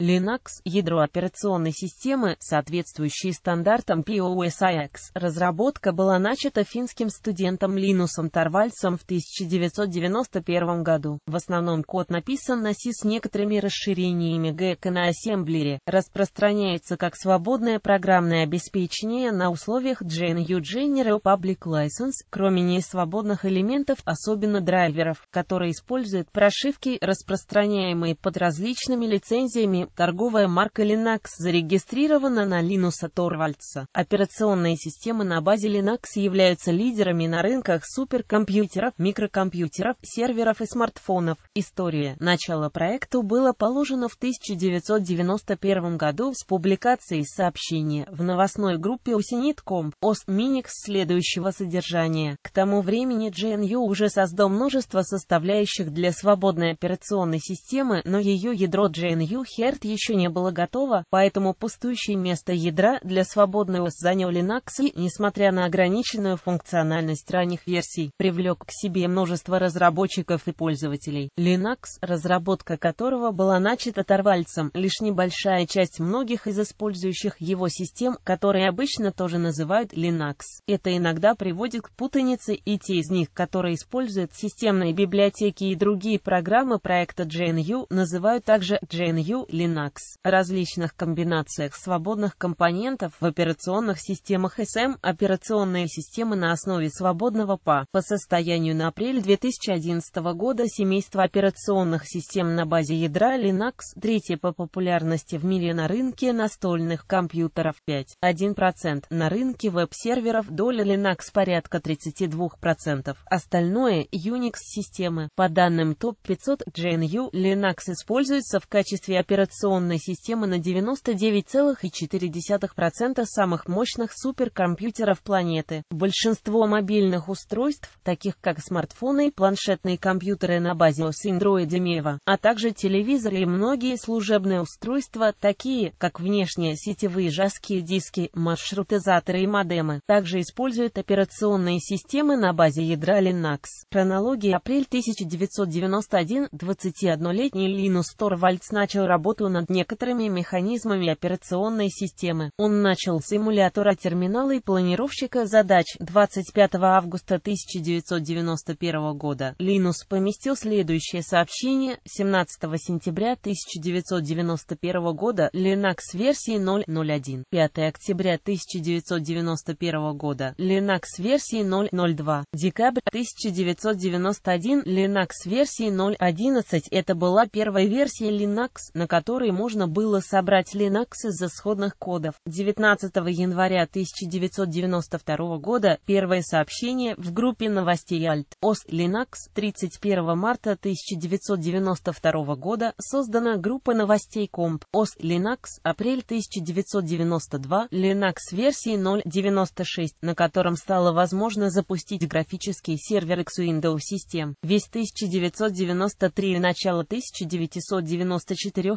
Linux – ядро операционной системы, соответствующее стандартам POSIX. Разработка была начата финским студентом Линусом Торвальцем в 1991 году. В основном код написан на C с некоторыми расширениями GEC на ассемблере, распространяется как свободное программное обеспечение на условиях GNU General Public License, кроме несвободных элементов, особенно драйверов, которые используют прошивки, распространяемые под различными лицензиями Торговая марка Linux зарегистрирована на Linux Torvalds. Операционные системы на базе Linux являются лидерами на рынках суперкомпьютеров, микрокомпьютеров, серверов и смартфонов. История. Начало проекту было положено в 1991 году с публикацией сообщения в новостной группе Usinit.com о Minix следующего содержания. К тому времени GNU уже создал множество составляющих для свободной операционной системы, но ее ядро GNU Hertz Форт еще не было готово, поэтому пустующее место ядра для свободного занял Linux и, несмотря на ограниченную функциональность ранних версий, привлек к себе множество разработчиков и пользователей. Linux, разработка которого была начата Тарвальцем, лишь небольшая часть многих из использующих его систем, которые обычно тоже называют Linux. Это иногда приводит к путанице и те из них, которые используют системные библиотеки и другие программы проекта GNU, называют также GNU Linux. Linux, различных комбинациях свободных компонентов в операционных системах SM, операционные системы на основе свободного ПА. По состоянию на апрель 2011 года семейство операционных систем на базе ядра Linux третье по популярности в мире на рынке настольных компьютеров 5,1%, на рынке веб-серверов доля Linux порядка 32%, остальное Unix-системы. По данным Top 500 GNU, Linux используется в качестве операционной операционной системы на 99,4% самых мощных суперкомпьютеров планеты. Большинство мобильных устройств, таких как смартфоны и планшетные компьютеры на базе OS Android и MEVA, а также телевизоры и многие служебные устройства, такие как внешние сетевые жесткие диски, маршрутизаторы и модемы, также используют операционные системы на базе ядра Linux. Хронология апрель 1991 21-летний Линус Торвальдс начал работу работу над некоторыми механизмами операционной системы. Он начал симулятора эмулятора терминала и планировщика задач 25 августа 1991 года. Линус поместил следующее сообщение 17 сентября 1991 года Linux версии 0.01, 5 октября 1991 года Linux версии 0.02, декабрь 1991 Linux версии 0.11. Это была первая версия Linux, на которой которой можно было собрать Linux из исходных кодов. 19 января 1992 года первое сообщение в группе новостей Alt. ОС Linux 31 марта 1992 года создана группа новостей Comp. ОС Linux апрель 1992 Linux версии 0.96, на котором стало возможно запустить графический сервер X Windows System. Весь 1993 и начало 1994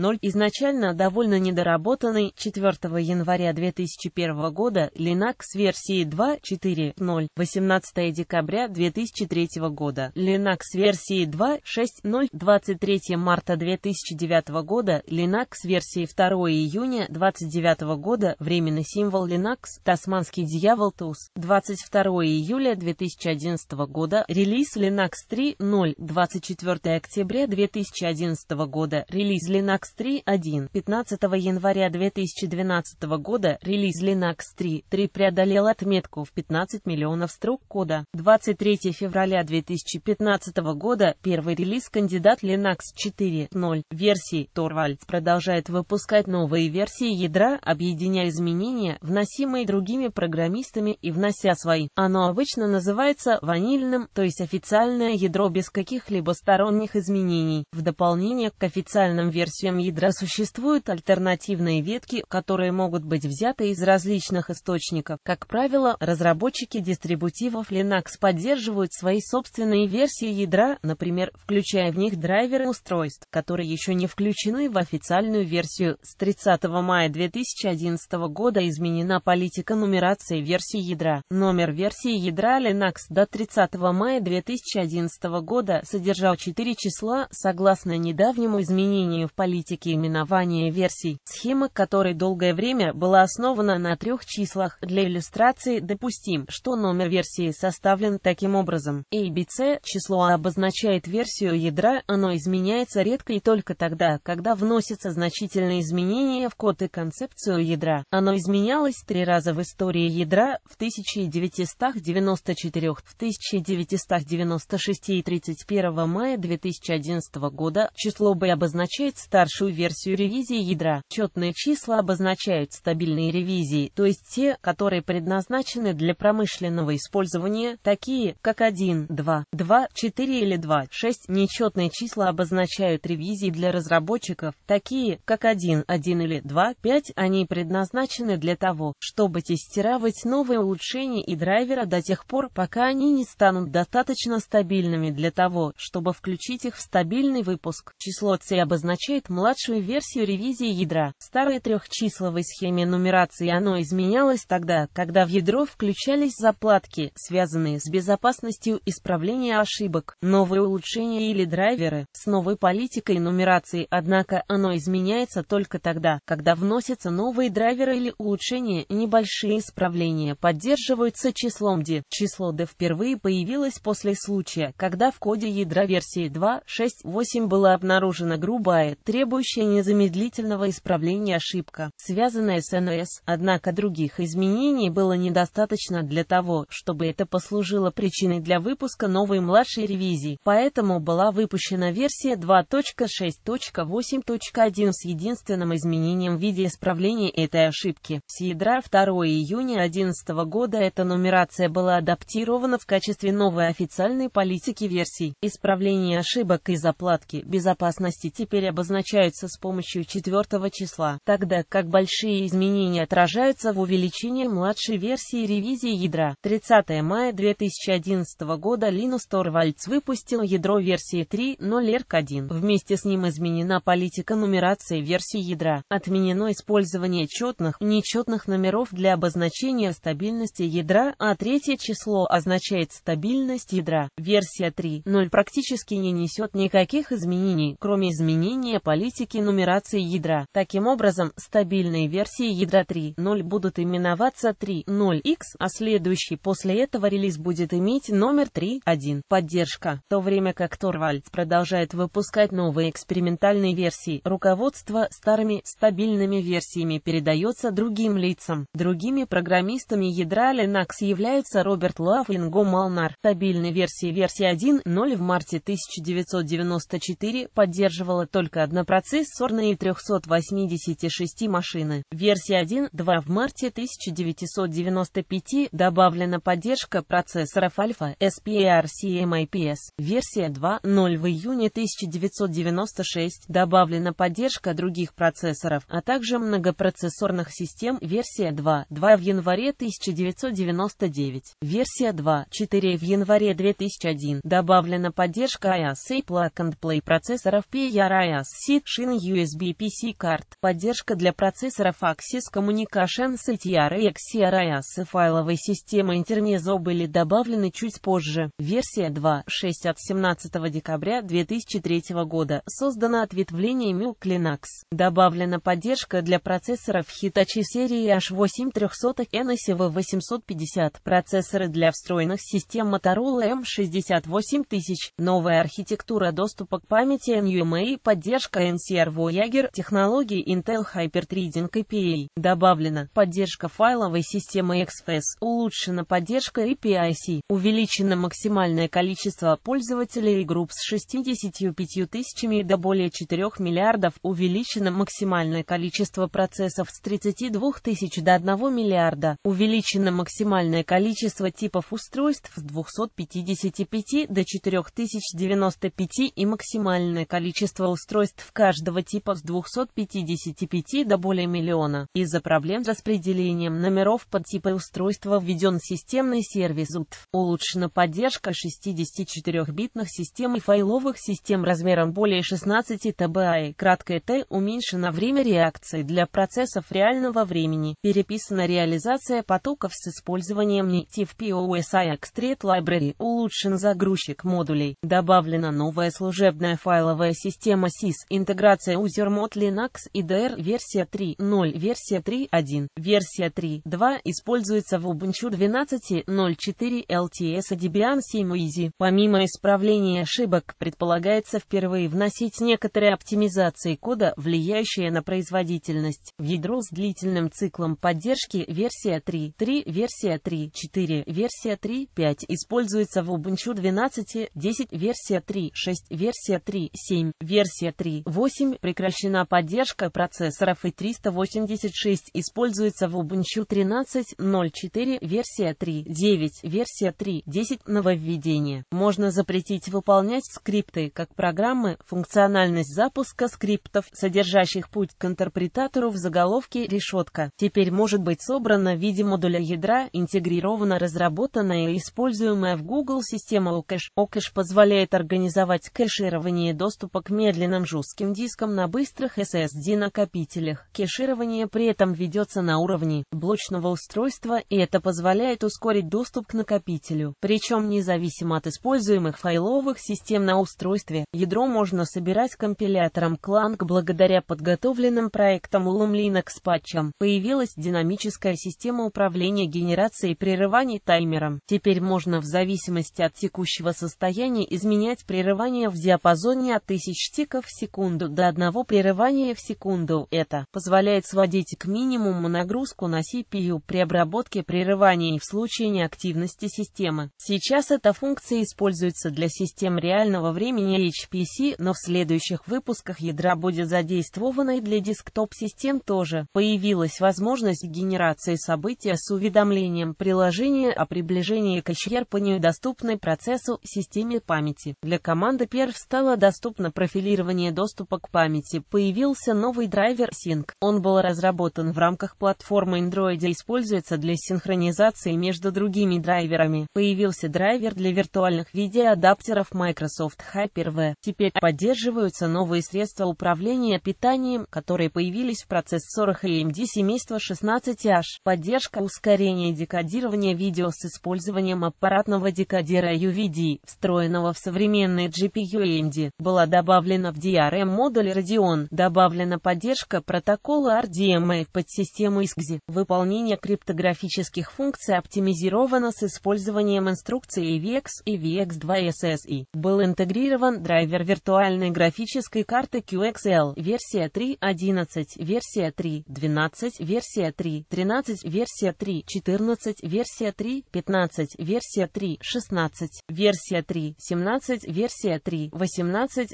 0 изначально довольно недоработанный 4 января 2001 года Linux версии 2.4.0 18 декабря 2003 года Linux версии 2.6.0 23 марта 2009 года Linux версии 2 июня 29 года временный символ Linux Тасманский дьявол Туз 22 июля 2011 года релиз Linux 3.0 24 октября 2011 года релиз Linux 3.1. 15 января 2012 года релиз Linux 3.3 преодолел отметку в 15 миллионов строк кода. 23 февраля 2015 года первый релиз кандидат Linux 4.0 версии Torvalds продолжает выпускать новые версии ядра, объединяя изменения, вносимые другими программистами и внося свои. Оно обычно называется ванильным, то есть официальное ядро без каких-либо сторонних изменений. В дополнение к официальным версиям ядра существуют альтернативные ветки, которые могут быть взяты из различных источников. Как правило, разработчики дистрибутивов Linux поддерживают свои собственные версии ядра, например, включая в них драйверы устройств, которые еще не включены в официальную версию. С 30 мая 2011 года изменена политика нумерации версии ядра. Номер версии ядра Linux до 30 мая 2011 года содержал 4 числа, согласно недавнему изменению в политике практике именования версий, схема которой долгое время была основана на трех числах. Для иллюстрации допустим, что номер версии составлен таким образом. ABC число А обозначает версию ядра, оно изменяется редко и только тогда, когда вносятся значительные изменения в код и концепцию ядра. Оно изменялось три раза в истории ядра в 1994, в 1996 и 31 мая 2011 года. Число B обозначает старший лучшую версию ревизии ядра. Четные числа обозначают стабильные ревизии, то есть те, которые предназначены для промышленного использования, такие, как 1, 2, 2, 4 или 2, 6. Нечетные числа обозначают ревизии для разработчиков, такие, как 1, 1 или 2, 5. Они предназначены для того, чтобы тестировать новые улучшения и драйвера до тех пор, пока они не станут достаточно стабильными для того, чтобы включить их в стабильный выпуск. Число C обозначает младшую младшую версию ревизии ядра. В старой трехчисловой схеме нумерации оно изменялось тогда, когда в ядро включались заплатки, связанные с безопасностью исправления ошибок, новые улучшения или драйверы. С новой политикой нумерации, однако, оно изменяется только тогда, когда вносятся новые драйверы или улучшения, небольшие исправления поддерживаются числом D. Число D впервые появилось после случая, когда в коде ядра версии 2.6.8 была обнаружена грубая требовательность требующая незамедлительного исправления ошибка, связанная с НС, однако других изменений было недостаточно для того, чтобы это послужило причиной для выпуска новой младшей ревизии, поэтому была выпущена версия 2.6.8.1 с единственным изменением в виде исправления этой ошибки. С ядра 2 июня 2011 года эта нумерация была адаптирована в качестве новой официальной политики версий. Исправление ошибок и заплатки безопасности теперь обозначают отмечаются с помощью четвертого числа, тогда как большие изменения отражаются в увеличении младшей версии ревизии ядра. 30 мая 2011 года Linus Torvalds выпустил ядро версии 3.0 RK1. Вместе с ним изменена политика нумерации версии ядра. Отменено использование четных и нечетных номеров для обозначения стабильности ядра, а третье число означает стабильность ядра. Версия 3.0 практически не несет никаких изменений, кроме изменения политики политики нумерации ядра. Таким образом, стабильные версии ядра 3.0 будут именоваться 3.0x, а следующий после этого релиз будет иметь номер 3.1. Поддержка. В то время как Торвальд продолжает выпускать новые экспериментальные версии, руководство старыми стабильными версиями передается другим лицам. Другими программистами ядра Linux являются Роберт и Нго Малнар. Стабильной версии версии 1.0 в марте 1994 поддерживала только 1% сорные 386 машины. Версия 1.2 в марте 1995 добавлена поддержка процессоров Alpha SPRC MIPS. Версия 2.0 в июне 1996 добавлена поддержка других процессоров, а также многопроцессорных систем. Версия 2.2 в январе 1999. Версия 2.4 в январе 2001 добавлена поддержка IAS и Plug and Play процессоров PRIAS C шины USB PC карт, поддержка для процессоров Axis Communications ATR и XCRIS и файловая система Intermezzo были добавлены чуть позже. Версия 2.6 от 17 декабря 2003 года создана ответвлениями Linux. Добавлена поддержка для процессоров Hitachi серии h 8 300, и CV850, процессоры для встроенных систем Motorola M68000, новая архитектура доступа к памяти NUMA и поддержка N Conserve технологии Intel Hyperthreading API. Добавлена поддержка файловой системы XFS, улучшена поддержка API-C, увеличено максимальное количество пользователей и групп с 65 тысячами до более 4 миллиардов, увеличено максимальное количество процессов с 32 тысяч до 1 миллиарда, увеличено максимальное количество типов устройств с 255 до 4095 и максимальное количество устройств в каждом каждого типа с 255 до более миллиона. Из-за проблем с распределением номеров под типы устройства введен системный сервис UTF. Улучшена поддержка 64-битных систем и файловых систем размером более 16 ТБА. Краткое Т уменьшено время реакции для процессов реального времени. Переписана реализация потоков с использованием Native POSI Extrait Library. Улучшен загрузчик модулей. Добавлена новая служебная файловая система SIS. Интеграция Интеграция UserMod Linux IDR версия 3.0, версия 3.1, версия 3.2 используется в Ubuntu 12.04 LTS и Debian 7 Easy. Помимо исправления ошибок, предполагается впервые вносить некоторые оптимизации кода, влияющие на производительность. В ядро с длительным циклом поддержки версия 3.3, версия 3.4, версия 3.5 используется в Ubuntu 12.10, версия 3.6, версия 3.7, версия 3.8. 8 прекращена поддержка процессоров и 386 используется в Ubuntu 13.04 версия 3.9 версия 3.10 нововведения Можно запретить выполнять скрипты как программы, функциональность запуска скриптов, содержащих путь к интерпретатору в заголовке «решетка». Теперь может быть собрана в виде модуля ядра, интегрирована разработанная и используемая в Google система OCache. OCache позволяет организовать кэширование доступа к медленным жестким жестком диском на быстрых SSD-накопителях. Кеширование при этом ведется на уровне блочного устройства, и это позволяет ускорить доступ к накопителю. Причем независимо от используемых файловых систем на устройстве, ядро можно собирать компилятором Clang благодаря подготовленным проектам Ulum Linux патчам. Появилась динамическая система управления генерацией прерываний таймером. Теперь можно в зависимости от текущего состояния изменять прерывание в диапазоне от тысяч тиков в секунду секунду до одного прерывания в секунду. Это позволяет сводить к минимуму нагрузку на CPU при обработке прерываний в случае неактивности системы. Сейчас эта функция используется для систем реального времени HPC, но в следующих выпусках ядра будет задействована и для десктоп-систем тоже. Появилась возможность генерации события с уведомлением приложения о приближении к исчерпанию доступной процессу системе памяти. Для команды perf стало доступно профилирование доступа доступа памяти появился новый драйвер Sync. Он был разработан в рамках платформы Android и используется для синхронизации между другими драйверами. Появился драйвер для виртуальных видеоадаптеров Microsoft Hyper-V. Теперь поддерживаются новые средства управления питанием, которые появились в процессорах AMD эм семейства 16H. Поддержка ускорения декодирования видео с использованием аппаратного декодера UVD, встроенного в современные GPU AMD, эм была добавлена в DRM модуль Radeon добавлена поддержка протокола RDMA под систему ISCSI. Выполнение криптографических функций оптимизировано с использованием инструкции EVX и VX2 SSI. Был интегрирован драйвер виртуальной графической карты QXL, версия 3.11, версия 3.12, версия 3.13, версия 3.14, версия 3.15, версия 3.16, версия 3.17, версия 3.18,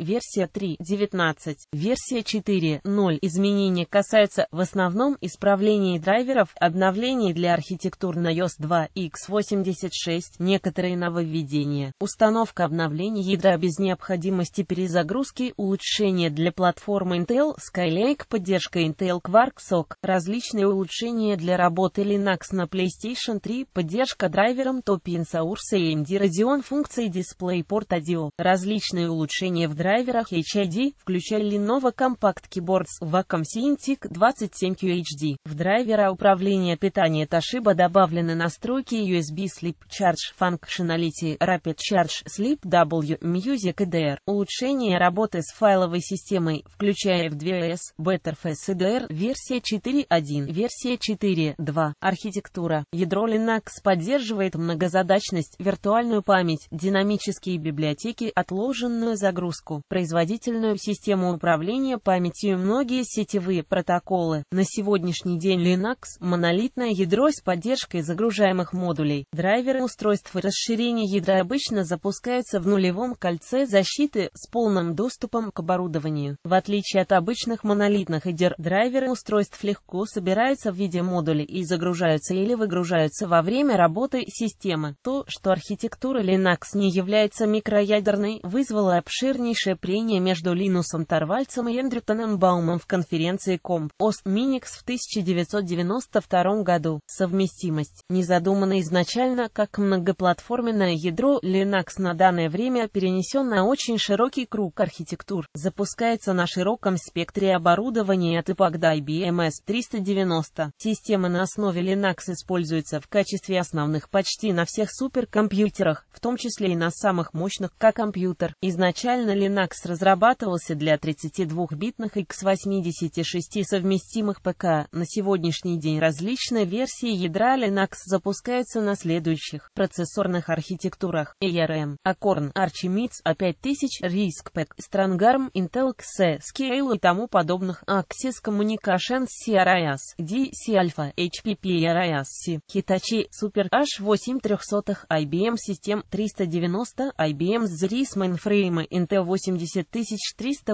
версия 3.19. 2013. Версия 4.0. Изменения касаются в основном исправлений драйверов, обновлений для архитектур на iOS 2 x86, некоторые нововведения, установка обновлений ядра без необходимости перезагрузки, улучшения для платформы Intel Skylake, поддержка Intel Quark SOC, различные улучшения для работы Linux на PlayStation 3, поддержка драйвером Topin Source AMD Radeon функции DisplayPort Audio, различные улучшения в драйверах HID, включая подключая Lenovo Compact Keyboards Wacom Cintiq 27QHD. В драйвера управления питания Toshiba добавлены настройки USB Sleep Charge Functionality Rapid Charge Sleep W Music и Улучшение работы с файловой системой, включая F2S, BetterFace и DR, версия 4.1, версия 4.2. Архитектура. Ядро Linux поддерживает многозадачность, виртуальную память, динамические библиотеки, отложенную загрузку, производительную систему система управления памятью и многие сетевые протоколы. На сегодняшний день Linux – монолитное ядро с поддержкой загружаемых модулей. Драйверы устройств и расширение ядра обычно запускаются в нулевом кольце защиты с полным доступом к оборудованию. В отличие от обычных монолитных ядер, драйверы устройств легко собираются в виде модулей и загружаются или выгружаются во время работы системы. То, что архитектура Linux не является микроядерной, вызвало обширнейшее прение между Linux Маркусом Тарвальцем и Эндрютоном Баумом в конференции Комп. Ост Миникс в 1992 году. Совместимость, не задумана изначально как многоплатформенное ядро, Linux на данное время перенесен на очень широкий круг архитектур, запускается на широком спектре оборудования от эпох до IBM S390. Системы на основе Linux используются в качестве основных почти на всех суперкомпьютерах, в том числе и на самых мощных, как компьютер. Изначально Linux разрабатывался для для 32-битных x86 совместимых ПК. На сегодняшний день различные версии ядра Linux запускаются на следующих процессорных архитектурах ARM, Acorn, Archimedes A5000, RISC-PAC, StrongArm, Intel XE, Scale и тому подобных Axis Communications CRIS, DC Alpha, HPP CRIS, C, Hitachi Super H8 300, IBM System 390, IBM Zeris Mainframe, Intel 80300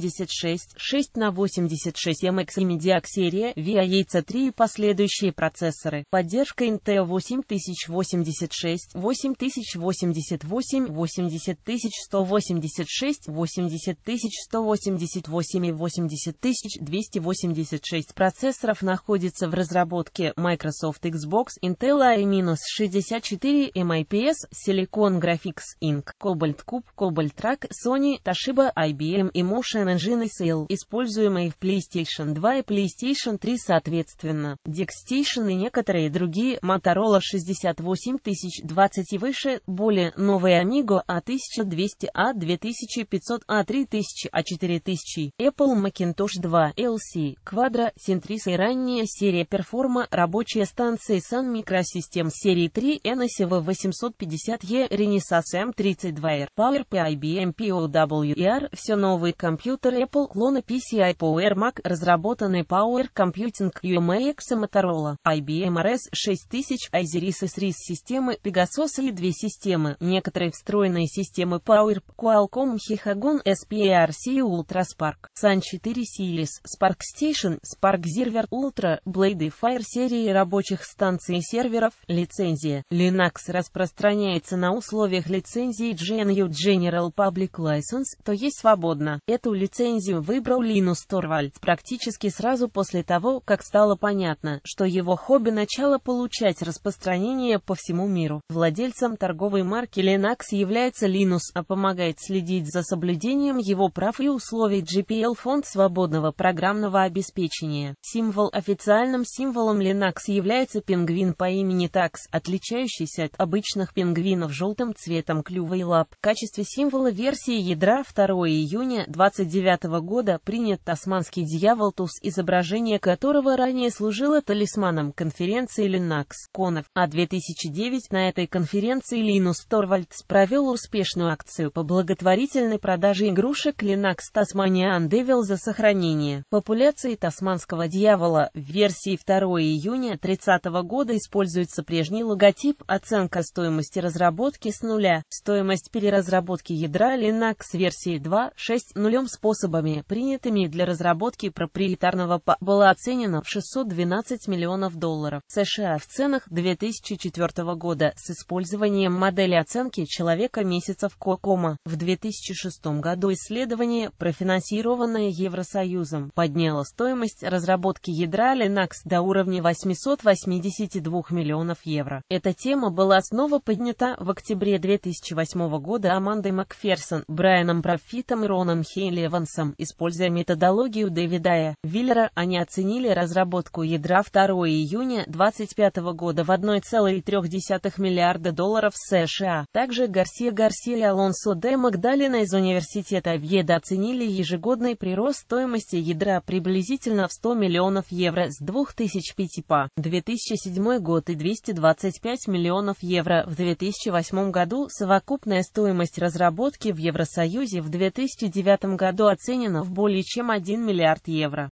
86, 6 на 86 MX и Mediac серия VIA яйца 3 и последующие процессоры. Поддержка Intel 8086, 8088, 80186, 80188 и 80286 процессоров находится в разработке Microsoft Xbox Intel i-64 MIPS Silicon Graphics Inc. Cobalt Cube, Cobalt Track, Sony, Toshiba, IBM и Motion Engine и Sail, используемые в PlayStation 2 и PlayStation 3 соответственно, DexStation и некоторые другие, Motorola 68020 и выше, более новые Amigo A1200A, 2500A, 3000, A4000, Apple Macintosh 2, LC, Quadro, Sentris и ранняя серия Performa, рабочая станция Sun Microsystem серии 3, NSV 850E, Renesas M32R, Power PIBM POWER, все новые компьютеры, компьютер Apple, клон PCI Power Mac, разработанный Power Computing UMAX и Motorola, IBM RS6000, Izeris SRIS системы, Pegasus и две системы, некоторые встроенные системы Power, Qualcomm Hexagon SPRC и Ultraspark, Sun 4 Series, Spark Station, Spark Server Ultra, Blade и Fire серии рабочих станций и серверов, лицензия. Linux распространяется на условиях лицензии GNU General Public License, то есть свободно. Эту лицензию лицензию выбрал Линус Торвальдс практически сразу после того, как стало понятно, что его хобби начало получать распространение по всему миру. Владельцем торговой марки Linux является Линус, а помогает следить за соблюдением его прав и условий GPL фонд свободного программного обеспечения. Символ официальным символом Linux является пингвин по имени Такс, отличающийся от обычных пингвинов желтым цветом клюва и лап. В качестве символа версии ядра 2 июня 29 1909 года принят тасманский дьявол дьяволтус, изображение которого ранее служило талисманом конференции Linux Конов, а 2009 на этой конференции Линус Торвальдс провел успешную акцию по благотворительной продаже игрушек Linux Тасманиан Девил за сохранение популяции тасманского дьявола. В версии 2 июня 30 года используется прежний логотип, оценка стоимости разработки с нуля, стоимость переразработки ядра Linux версии 2.6 нулем с способами, принятыми для разработки проприетарного ПА, была оценена в 612 миллионов долларов США в ценах 2004 года с использованием модели оценки человека месяцев Кокома. В 2006 году исследование, профинансированное Евросоюзом, подняло стоимость разработки ядра Linux до уровня 882 миллионов евро. Эта тема была снова поднята в октябре 2008 года Амандой Макферсон, Брайаном Профитом и Роном Хейли Эвансом, используя методологию Дэвидая э. Виллера, они оценили разработку ядра 2 июня 2025 года в 1,3 миллиарда долларов США. Также Гарсия Гарсия и Алонсо де Магдалина из Университета Вьеда оценили ежегодный прирост стоимости ядра приблизительно в 100 миллионов евро с 2005 по 2007 год и 225 миллионов евро в 2008 году. Совокупная стоимость разработки в Евросоюзе в 2009 году году оценена в более чем 1 миллиард евро.